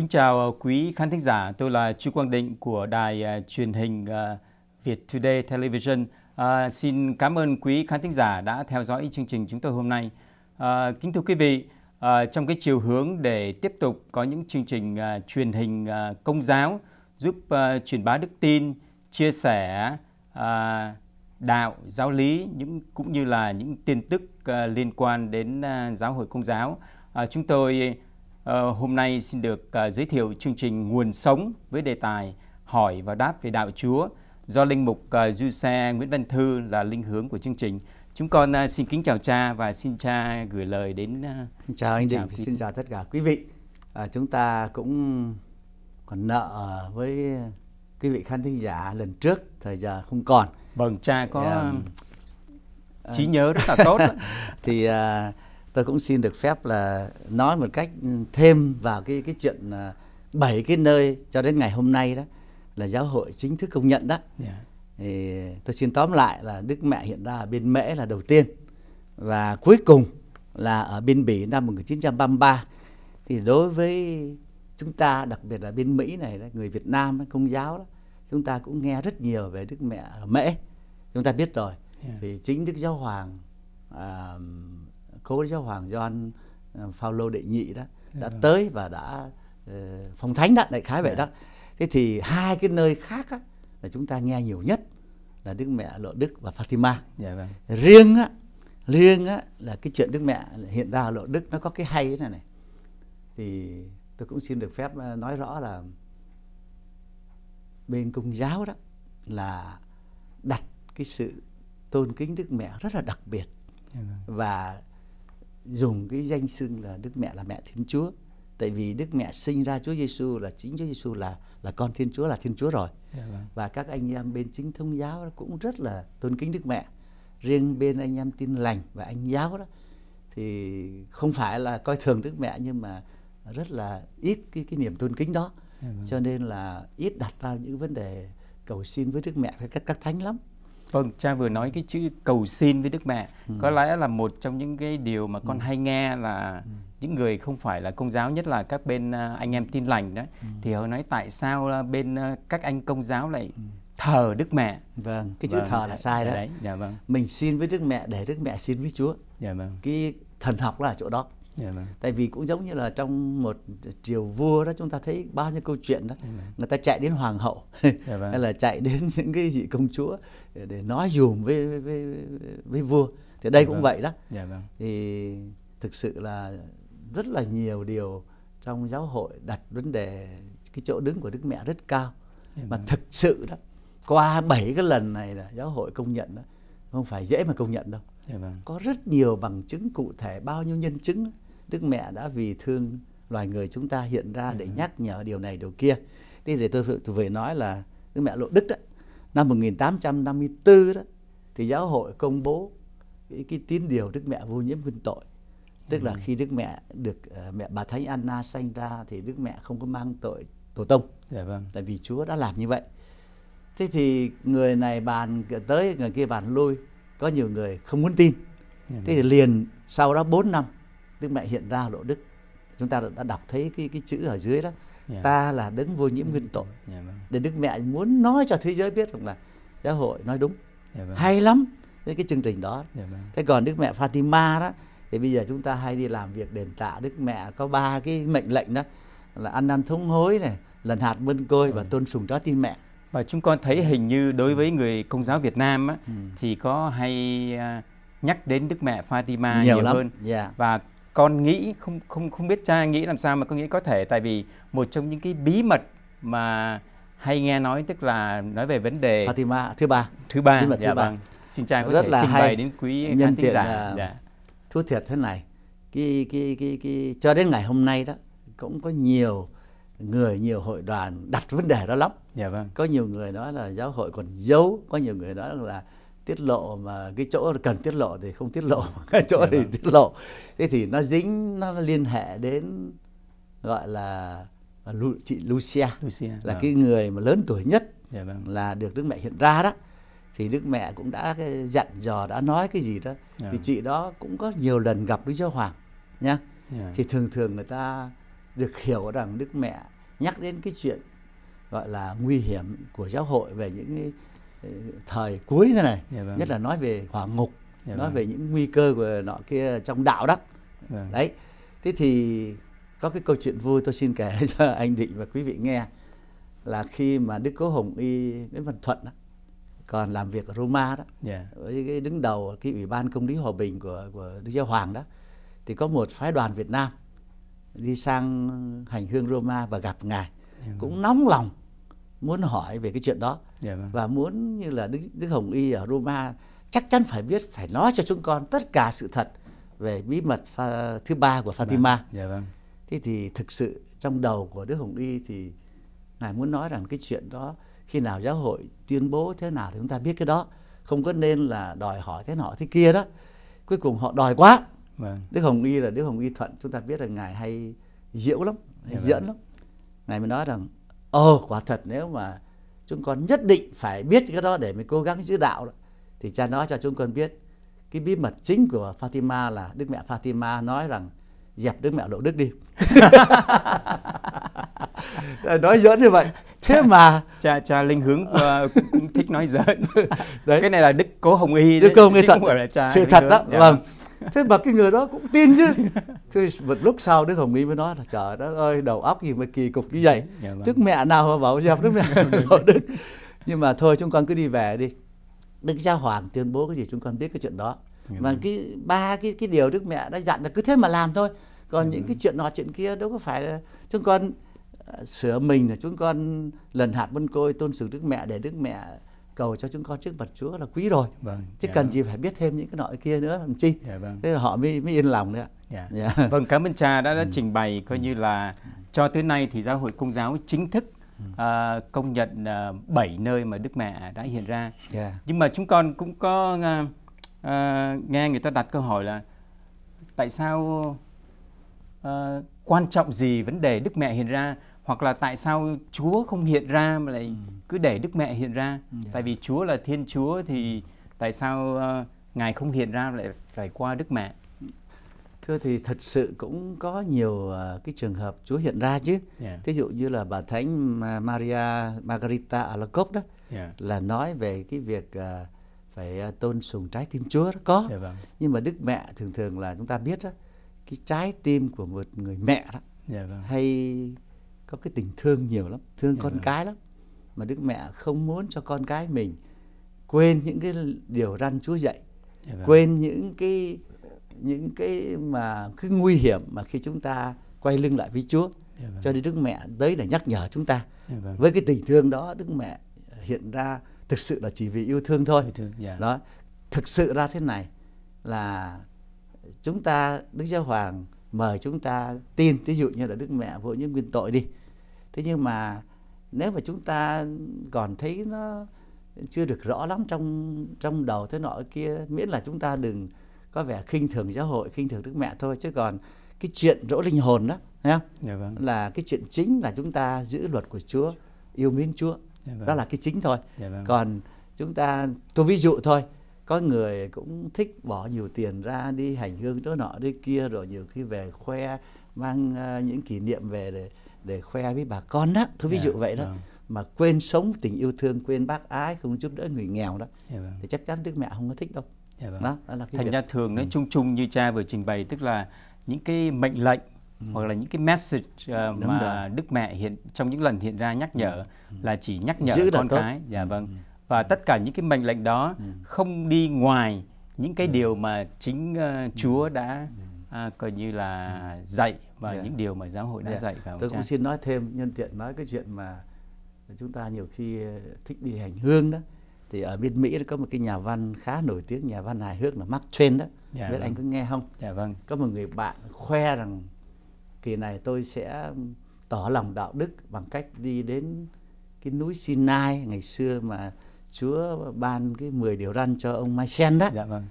Kính chào ờ, quý khán thính giả, tôi là Chu Quang Định của đài uh, truyền hình uh, Việt Today Television. Uh, xin cảm ơn quý khán thính giả đã theo dõi chương trình chúng tôi hôm nay. Uh, kính thưa quý vị, uh, trong cái chiều hướng để tiếp tục có những chương trình uh, truyền hình uh, công giáo giúp uh, truyền bá đức tin, chia sẻ uh, đạo, giáo lý những cũng như là những tin tức uh, liên quan đến uh, giáo hội công giáo. Uh, chúng tôi Ờ, hôm nay xin được ờ, giới thiệu chương trình Nguồn Sống với đề tài Hỏi và đáp về Đạo Chúa do Linh Mục ờ, Du Xe Nguyễn Văn Thư là linh hướng của chương trình. Chúng con xin kính chào cha và xin cha gửi lời đến... chào anh Định, xin chào tất cả quý vị. À, chúng ta cũng còn nợ với quý vị khán thính giả lần trước, thời giờ không còn. Vâng, cha có um, trí nhớ rất là tốt. thì... Uh, tôi cũng xin được phép là nói một cách thêm vào cái cái chuyện à, bảy cái nơi cho đến ngày hôm nay đó là giáo hội chính thức công nhận đó yeah. Dạ. thì tôi xin tóm lại là đức mẹ hiện ra ở bên mễ là đầu tiên và cuối cùng là ở bên bỉ năm 1933 thì đối với chúng ta đặc biệt là bên mỹ này người việt nam công giáo đó chúng ta cũng nghe rất nhiều về đức mẹ ở mễ chúng ta biết rồi yeah. Dạ. thì chính đức giáo hoàng à, cố giáo hoàng John ờ, Phaolô đệ nhị đó đã dạ. tới và đã uh, phong thánh đó đại khái vậy dạ. đó thế thì hai cái nơi khác á, là chúng ta nghe nhiều nhất là Đức Mẹ Lộ Đức và Fatima. Dạ vâng. Riêng á, riêng á là cái chuyện Đức Mẹ hiện ra Lộ Đức nó có cái hay thế này này. Thì tôi cũng xin được phép ờ, nói rõ là bên công giáo đó là đặt cái sự tôn kính Đức Mẹ rất là đặc biệt dạ vâng. và dùng cái danh xưng là Đức Mẹ là mẹ Thiên Chúa. Tại vì Đức Mẹ sinh ra Chúa Giêsu là chính Chúa Giêsu là là con Thiên Chúa là Thiên Chúa rồi. Dạ vâng. Và các anh em bên chính thống giáo cũng rất là tôn kính Đức Mẹ. Riêng bên anh em tin lành và anh giáo đó thì không phải là coi thường Đức Mẹ nhưng mà rất là ít cái cái niềm tôn kính đó. Dạ vâng. Cho nên là ít đặt ra những vấn đề cầu xin với Đức Mẹ với các các thánh lắm. Vâng, cha vừa nói cái chữ cầu xin với Đức Mẹ ừ. có lẽ là một trong những cái điều mà con ừ. hay nghe là ừ. những người không phải là công giáo nhất là các bên à, anh em tin lành đó ừ. thì họ nói tại sao à, bên à, các anh công giáo lại ừ. thờ Đức Mẹ. Vâng, cái chữ vâng, thờ là sai đó đấy. Dạ vâng. Mình xin với Đức Mẹ để Đức Mẹ xin với Chúa. Dạ vâng. Cái thần học là ở chỗ đó. Dạ vâng. tại vì cũng giống như là trong một triều vua đó chúng ta thấy bao nhiêu câu chuyện đó dạ vâng. người ta chạy đến hoàng hậu dạ vâng. hay là chạy đến những cái vị công chúa để nói dùm với với với vua thì đây dạ cũng vâng. vậy đó dạ vâng. thì thực sự là rất là nhiều điều trong giáo hội đặt vấn đề cái chỗ đứng của đức mẹ rất cao dạ mà vâng. thực sự đó qua bảy cái lần này là giáo hội công nhận đó không phải dễ mà công nhận đâu có rất nhiều bằng chứng cụ thể bao nhiêu nhân chứng đức mẹ đã vì thương loài người chúng ta hiện ra để nhắc nhở điều này điều kia thế thì tôi vừa nói là đức mẹ lộ đức đó năm 1854 đó thì giáo hội công bố cái, cái tín điều Đức Mẹ vô nhiễm vinh tội tức là ừ. khi Đức Mẹ được uh, mẹ bà Thánh Anna sanh ra thì Đức Mẹ không có mang tội tổ tông, dạ vâng. tại vì Chúa đã làm như vậy. Thế thì người này bàn tới người kia bàn lui, có nhiều người không muốn tin. Dạ Thế thì vâng. liền sau đó 4 năm Đức Mẹ hiện ra lộ Đức. Chúng ta đã đọc thấy cái cái chữ ở dưới đó Dạ. ta là đứng vô nhiễm nguyên tội dạ vâng. để đức mẹ muốn nói cho thế giới biết rằng là giáo hội nói đúng dạ vâng. hay lắm cái, cái chương trình đó vâng. thế còn đức mẹ Fatima đó thì bây giờ chúng ta hay đi làm việc đền tạ đức mẹ có ba cái mệnh lệnh đó là ăn năn thống hối này lần hạt mân côi và tôn sùng trái tim mẹ và chúng con thấy hình như đối với người công giáo Việt Nam á, ừ. thì có hay à, nhắc đến Đức Mẹ Fatima nhiều, nhiều hơn yeah. và con nghĩ không không không biết cha nghĩ làm sao mà con nghĩ có thể tại vì một trong những cái bí mật mà hay nghe nói tức là nói về vấn đề Fatima thứ ba thứ ba bí mật dạ, thứ ba vâng. xin cha có rất thể là trình hay. bày đến quý nhân tiện giả à, dạ. thú thiệt thế này cái, cái cái cái cho đến ngày hôm nay đó cũng có nhiều người nhiều hội đoàn đặt vấn đề đó lắm dạ vâng. có nhiều người nói là giáo hội còn giấu có nhiều người nói là tiết lộ mà cái chỗ cần tiết lộ thì không tiết lộ dạ, cái chỗ dạ thì vâng. tiết lộ thế thì nó dính nó liên hệ đến gọi là à, Lu, chị Lucia, Lucia là vâng. cái người mà lớn tuổi nhất dạ vâng. là được Đức Mẹ hiện ra đó thì Đức Mẹ cũng đã dặn dò đã nói cái gì đó thì chị đó cũng có nhiều lần gặp Đức Giáo Hoàng nhá thì thường thường người ta được hiểu rằng Đức Mẹ nhắc đến cái chuyện gọi là nguy hiểm của giáo hội về những cái thời cuối thế này yeah, dạ vâng. nhất là nói về hỏa ngục yeah, dạ nói vâng. về những nguy cơ của nọ kia trong đạo đắc dạ vâng. đấy thế thì có cái câu chuyện vui tôi xin kể cho anh định và quý vị nghe là khi mà đức cố hồng y nguyễn văn thuận đó, còn làm việc ở roma đó yeah. với cái đứng đầu cái ủy ban công lý hòa bình của của đức giáo hoàng đó thì có một phái đoàn việt nam đi sang hành hương roma và gặp ngài yeah. Vâng. cũng nóng lòng muốn hỏi về cái chuyện đó yeah. Dạ vâng. và muốn như là đức, đức hồng y ở roma chắc chắn phải biết phải nói cho chúng con tất cả sự thật về bí mật pha, thứ ba của vâng. fatima yeah. Dạ yeah. Vâng. thế thì thực sự trong đầu của đức hồng y thì ngài muốn nói rằng cái chuyện đó khi nào giáo hội tuyên bố thế nào thì chúng ta biết cái đó không có nên là đòi hỏi thế nọ thế kia đó cuối cùng họ đòi quá vâng. đức hồng y là đức hồng y thuận chúng ta biết là ngài hay diễu lắm hay dạ vâng. diễn lắm ngài mới nói rằng ồ ờ, quả thật nếu mà chúng con nhất định phải biết cái đó để mình cố gắng giữ đạo đó. thì cha nói cho chúng con biết cái bí mật chính của Fatima là Đức Mẹ Fatima nói rằng dẹp Đức Mẹ độ Đức đi nói giỡn như vậy thế mà cha cha linh hướng uh, cũng thích nói giỡn đấy cái này là đức cố hồng y đấy. đức cố hồng y thật là sự thật đó dạ. vâng thế mà cái người đó cũng tin chứ thế một lúc sau đức hồng y mới nói là trời đất ơi đầu óc gì mà kỳ cục như vậy dạ đức vâng. mẹ nào mà bảo dẹp đức mẹ dạ vâng. đức nhưng mà thôi chúng con cứ đi về đi đức Gia hoàng tuyên bố cái gì chúng con biết cái chuyện đó dạ mà vâng. cái ba cái cái điều đức mẹ đã dặn là cứ thế mà làm thôi còn dạ những cái chuyện nọ chuyện kia đâu có phải là chúng con ờ, sửa mình là chúng con lần hạt vân côi tôn sừng đức mẹ để đức mẹ cầu cho chúng con trước mặt Chúa là quý rồi. Vâng. Chứ dạ. cần vâng. gì phải biết thêm những cái nội kia nữa làm chi? Dạ, vâng. Thế là họ mới mới yên lòng nữa. Dạ. Dạ. Vâng, cảm ơn cha đã, đã ừ. trình bày coi ừ. như là cho tới nay thì giáo hội công giáo chính thức ừ. à, công nhận à, 7 nơi mà Đức Mẹ đã hiện ra. Yeah. Dạ. Nhưng mà chúng con cũng có à, à, nghe người ta đặt câu hỏi là tại sao à, quan trọng gì vấn đề Đức Mẹ hiện ra? hoặc là tại sao Chúa không hiện ra mà lại ừ. cứ để Đức Mẹ hiện ra? Ừ. Tại vì Chúa là Thiên Chúa thì tại sao uh, Ngài không hiện ra lại phải qua Đức Mẹ? Thưa thì thật sự cũng có nhiều uh, cái trường hợp Chúa hiện ra chứ. Yeah. Dạ. Thí dụ như là bà Thánh Maria Margarita Alacoque đó yeah. Dạ. là nói về cái việc uh, phải uh, tôn sùng trái tim Chúa đó. có. Yeah, vâng. Nhưng mà Đức Mẹ thường thường là chúng ta biết đó, cái trái tim của một người mẹ đó yeah, vâng. hay có cái tình thương nhiều lắm thương yeah. con cái lắm mà đức mẹ không muốn cho con cái mình quên những cái điều răn chúa dạy yeah. Dạ vâng. quên những cái những cái mà cái nguy hiểm mà khi chúng ta quay lưng lại với chúa yeah. Dạ vâng. cho nên đức mẹ tới để nhắc nhở chúng ta yeah. Dạ vâng. với cái tình thương đó đức mẹ hiện ra thực sự là chỉ vì yêu thương thôi yêu thương. Yeah. đó thực sự ra thế này là chúng ta đức giáo hoàng mời chúng ta tin ví dụ như là đức mẹ vô những nguyên tội đi thế nhưng mà nếu mà chúng ta còn thấy nó chưa được rõ lắm trong trong đầu thế nọ kia miễn là chúng ta đừng có vẻ khinh thường giáo hội khinh thường đức mẹ thôi chứ còn cái chuyện rỗ linh hồn đó thấy Dạ vâng. là cái chuyện chính là chúng ta giữ luật của Chúa yêu mến Chúa dạ vâng. đó là cái chính thôi dạ vâng. còn chúng ta tôi ví dụ thôi có người cũng thích bỏ nhiều tiền ra đi hành hương chỗ nọ đi kia rồi nhiều khi về khoe mang uh, những kỷ niệm về để để khoe với bà con đó thứ ví yeah, dạ, dụ vậy đó vâng. mà quên sống tình yêu thương quên bác ái không giúp đỡ người nghèo đó yeah, dạ vâng. thì chắc chắn đức mẹ không có thích đâu yeah, dạ vâng. đó, đó là cái thành việc. ra thường nó ừ. chung chung như cha vừa trình bày tức là những cái mệnh lệnh ừ. hoặc là những cái message uh, mà rồi. đức mẹ hiện trong những lần hiện ra nhắc nhở ừ. ừ. là chỉ nhắc nhở Giữ con cái dạ ừ. vâng ừ. và tất cả những cái mệnh lệnh đó ừ. không đi ngoài những cái ừ. điều mà chính uh, Chúa đã ừ à, coi như là ừ. dạy và yeah. Dạ. những điều mà giáo hội đã yeah. Dạ. dạy phải tôi cũng xin nói thêm nhân tiện nói cái chuyện mà chúng ta nhiều khi ờ, thích đi hành hương đó thì ở bên Mỹ có một cái nhà văn khá nổi tiếng nhà văn hài hước là Mark Twain đó dạ, biết vâng. anh có nghe không dạ vâng có một người bạn khoe rằng kỳ này tôi sẽ tỏ lòng đạo đức bằng cách đi đến cái núi Sinai ngày xưa mà Chúa ban cái 10 điều răn cho ông Mai Sen đó dạ vâng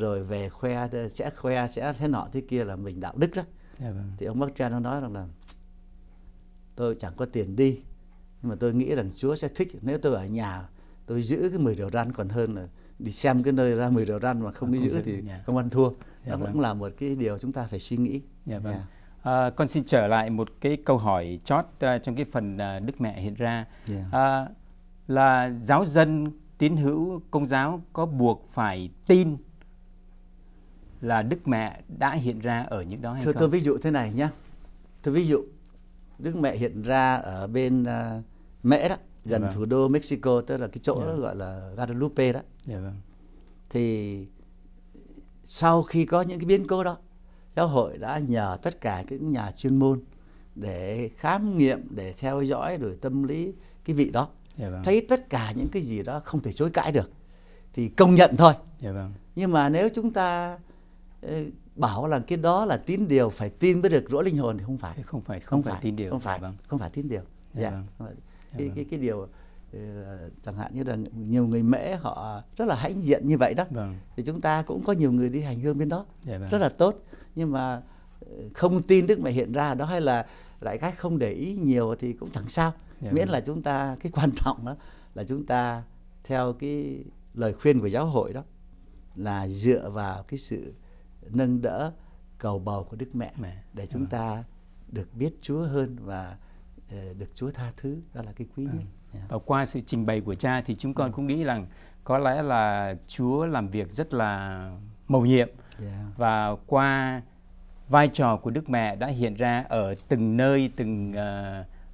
rồi về khoe sẽ khoe sẽ thế nọ thế kia là mình đạo đức đó yeah, dạ vâng. thì ông Bác cha nó nói rằng là tôi chẳng có tiền đi nhưng mà tôi nghĩ rằng Chúa sẽ thích nếu tôi ở nhà tôi giữ cái mười điều răn còn hơn là đi xem cái nơi ra mười điều răn mà không à, đi giữ thì yeah. không ăn thua yeah, dạ nó cũng vâng. là một cái điều chúng ta phải suy nghĩ yeah, dạ vâng. yeah. À, con xin trở lại một cái câu hỏi chót uh, trong cái phần uh, Đức Mẹ hiện ra yeah. à, là giáo dân tín hữu công giáo có buộc phải tin là Đức Mẹ đã hiện ra ở những đó hay Thưa không? Tôi ví dụ thế này nhé. thưa ví dụ Đức Mẹ hiện ra ở bên uh, Mễ đó, dạ gần vâng. thủ đô Mexico, tức là cái chỗ Đó dạ vâng. gọi là Guadalupe đó. Dạ vâng. Thì sau khi có những cái biến cố đó, giáo hội đã nhờ tất cả các nhà chuyên môn để khám nghiệm, để theo dõi rồi tâm lý cái vị đó. Thấy tất cả những cái gì đó không thể chối cãi được thì công nhận thôi. Nhưng mà nếu chúng ta bảo là cái đó là tín điều phải tin mới được rỗi linh hồn thì không phải không phải không, không phải, phải tín điều không phải dạ vâng. không phải tín điều dạ, dạ. Vâng. dạ vâng. cái, cái cái điều ờ, chẳng hạn như là nhiều người mễ họ rất là hãnh diện như vậy đó vâng. thì chúng ta cũng có nhiều người đi hành hương bên đó vâng. rất là tốt nhưng mà ờ, không tin đức mẹ hiện ra đó hay là lại cách không để ý nhiều thì cũng chẳng sao dạ, miễn vâng. là chúng ta cái quan trọng đó là chúng ta theo cái lời khuyên của giáo hội đó là dựa vào cái sự nâng đỡ cầu bầu của Đức Mẹ, Mẹ. để ờ. chúng ta được biết Chúa hơn và ờ, được Chúa tha thứ đó là cái quý ờ. nhất. Và qua sự trình bày của cha thì chúng con ừ. cũng nghĩ rằng có lẽ là Chúa làm việc rất là mầu nhiệm yeah. và qua vai trò của Đức Mẹ đã hiện ra ở từng nơi từng uh,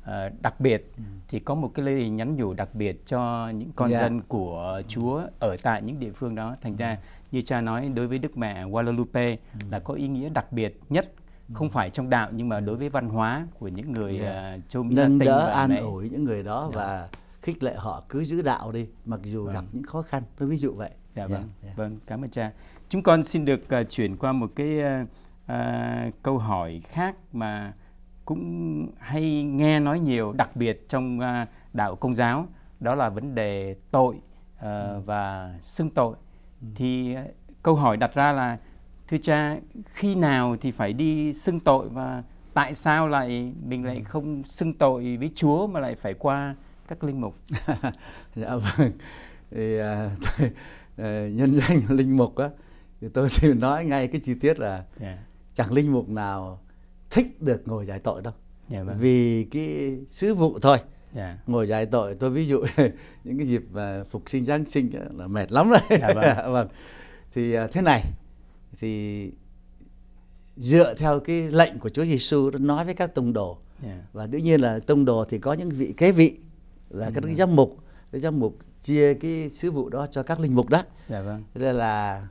uh, đặc biệt ừ. thì có một cái lời nhắn nhủ đặc biệt cho những con yeah. dân của Chúa ở tại những địa phương đó thành ừ. ra như cha nói đối với đức mẹ Guadalupe ừ. là có ý nghĩa đặc biệt nhất ừ. không phải trong đạo nhưng mà đối với văn hóa của những người yeah. Dạ. À, châu Mỹ Latin đỡ an này. ủi những người đó yeah. Dạ. và khích lệ họ cứ giữ đạo đi mặc dù vâng. gặp những khó khăn tôi ví dụ vậy dạ yeah, dạ, vâng yeah. vâng cảm ơn cha chúng con xin được uh, chuyển qua một cái uh, uh, câu hỏi khác mà cũng hay nghe nói nhiều đặc biệt trong uh, đạo công giáo đó là vấn đề tội uh, ừ. và xưng tội thì ờ, câu hỏi đặt ra là thưa cha khi nào thì phải đi xưng tội và tại sao lại mình lại ừ. không xưng tội với Chúa mà lại phải qua các linh mục? dạ vâng. Thì, à, tôi, à, nhân danh linh mục á thì tôi sẽ nói ngay cái chi tiết là yeah. Dạ. chẳng linh mục nào thích được ngồi giải tội đâu. Yeah, dạ vâng. Vì cái sứ vụ thôi yeah. Dạ. ngồi giải tội tôi ví dụ những cái dịp uh, phục sinh giáng sinh là mệt lắm đấy yeah, dạ vâng. Dạ vâng. thì uh, thế này thì dựa theo cái lệnh của Chúa Giêsu nói với các tông đồ yeah. và tự nhiên là tông đồ thì có những vị kế vị là các đức giám mục đức giám mục chia cái sứ vụ đó cho các linh mục đó yeah, vâng. thế là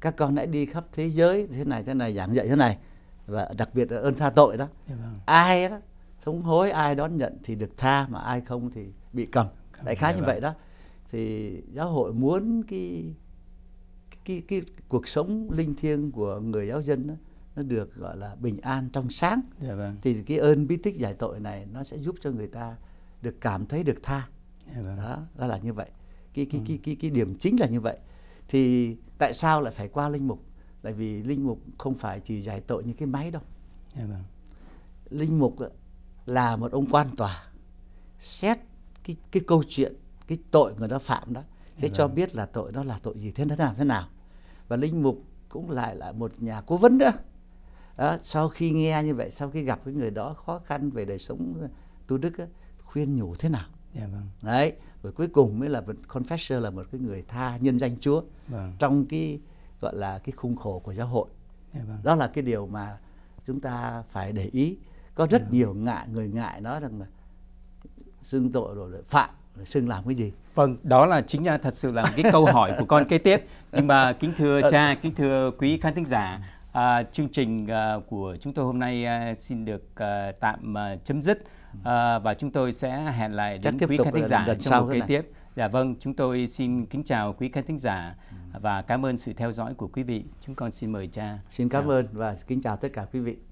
các con hãy đi khắp thế giới thế này thế này giảng dạy thế này và đặc biệt là ơn tha tội đó yeah, vâng. ai đó thống hối ai đón nhận thì được tha mà ai không thì bị cầm đại khái như vậy đó thì giáo hội muốn cái cái cái cuộc sống linh thiêng của người giáo dân đó, nó được gọi là bình an trong sáng dạ vâng. thì cái ơn bí tích giải tội này nó sẽ giúp cho người ta được cảm thấy được tha dạ vâng. đó đó là như vậy cái cái, ừ. cái cái cái điểm chính là như vậy thì tại sao lại phải qua linh mục tại vì linh mục không phải chỉ giải tội như cái máy đâu dạ vâng. linh mục là một ông quan tòa xét cái cái câu chuyện cái tội người đó phạm đó sẽ cho vâng. biết là tội đó là tội gì thế nào thế nào và linh mục cũng lại là một nhà cố vấn nữa đó, sau khi nghe như vậy sau khi gặp cái người đó khó khăn về đời sống ờ, tu đức đó, khuyên nhủ thế nào yeah, dạ vâng. đấy rồi cuối cùng mới là confessor là một cái người tha nhân danh Chúa vâng. trong cái gọi là cái khung khổ của giáo hội yeah, dạ vâng. đó là cái điều mà chúng ta phải để ý có rất dạ. nhiều ngại người ngại nói rằng là xưng tội rồi phạm xưng làm cái gì vâng đó là chính là thật sự là cái câu hỏi của con kế tiếp nhưng mà kính thưa ờ. cha kính thưa quý khán thính giả à, chương trình à, của chúng tôi hôm nay à, xin được à, tạm à, chấm dứt à, và chúng tôi sẽ hẹn lại đến quý khán thính giả trong một kế này. tiếp dạ vâng chúng tôi xin kính chào quý khán thính giả và cảm ơn sự theo dõi của quý vị chúng con xin mời cha xin cảm chào. Dạ. ơn và kính chào tất cả quý vị